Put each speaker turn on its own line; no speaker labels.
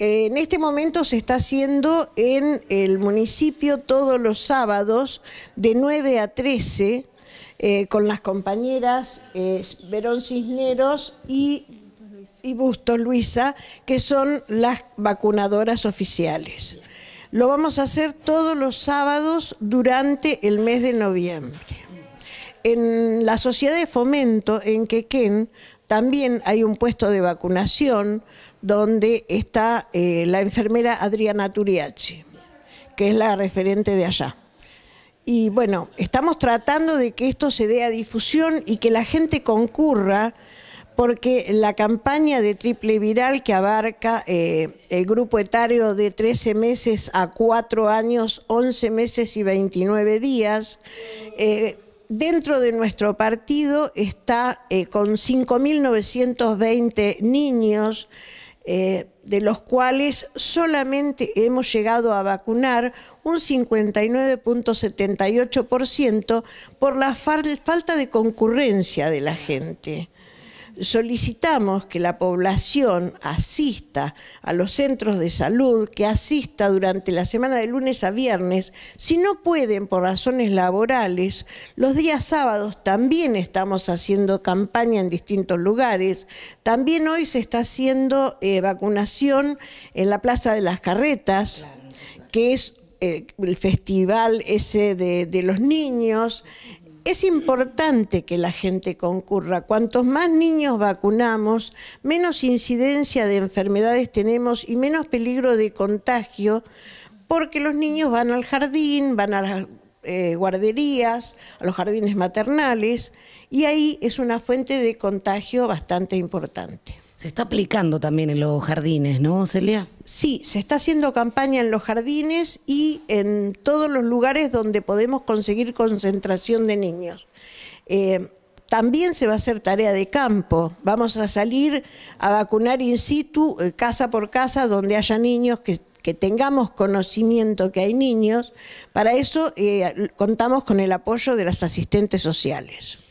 En este momento se está haciendo en el municipio todos los sábados de 9 a 13 eh, con las compañeras eh, Verón Cisneros y, y Bustos Luisa, que son las vacunadoras oficiales. Lo vamos a hacer todos los sábados durante el mes de noviembre. En la sociedad de fomento en Quequén también hay un puesto de vacunación donde está eh, la enfermera Adriana Turiachi, que es la referente de allá. Y bueno, estamos tratando de que esto se dé a difusión y que la gente concurra porque la campaña de triple viral que abarca eh, el grupo etario de 13 meses a 4 años, 11 meses y 29 días, eh, dentro de nuestro partido está eh, con 5.920 niños, eh, de los cuales solamente hemos llegado a vacunar un 59.78% por la falta de concurrencia de la gente solicitamos que la población asista a los centros de salud, que asista durante la semana de lunes a viernes. Si no pueden por razones laborales, los días sábados también estamos haciendo campaña en distintos lugares. También hoy se está haciendo eh, vacunación en la Plaza de las Carretas, que es eh, el festival ese de los niños, es importante que la gente concurra. Cuantos más niños vacunamos, menos incidencia de enfermedades tenemos y menos peligro de contagio, porque los niños van al jardín, van a las eh, guarderías, a los jardines maternales, y ahí es una fuente de contagio bastante importante. Se está aplicando también en los jardines, ¿no, Celia? Sí, se está haciendo campaña en los jardines y en todos los lugares donde podemos conseguir concentración de niños. Eh, también se va a hacer tarea de campo. Vamos a salir a vacunar in situ, eh, casa por casa, donde haya niños que, tengamos conocimiento que hay niños. Para eso eh, contamos con el apoyo de las asistentes sociales.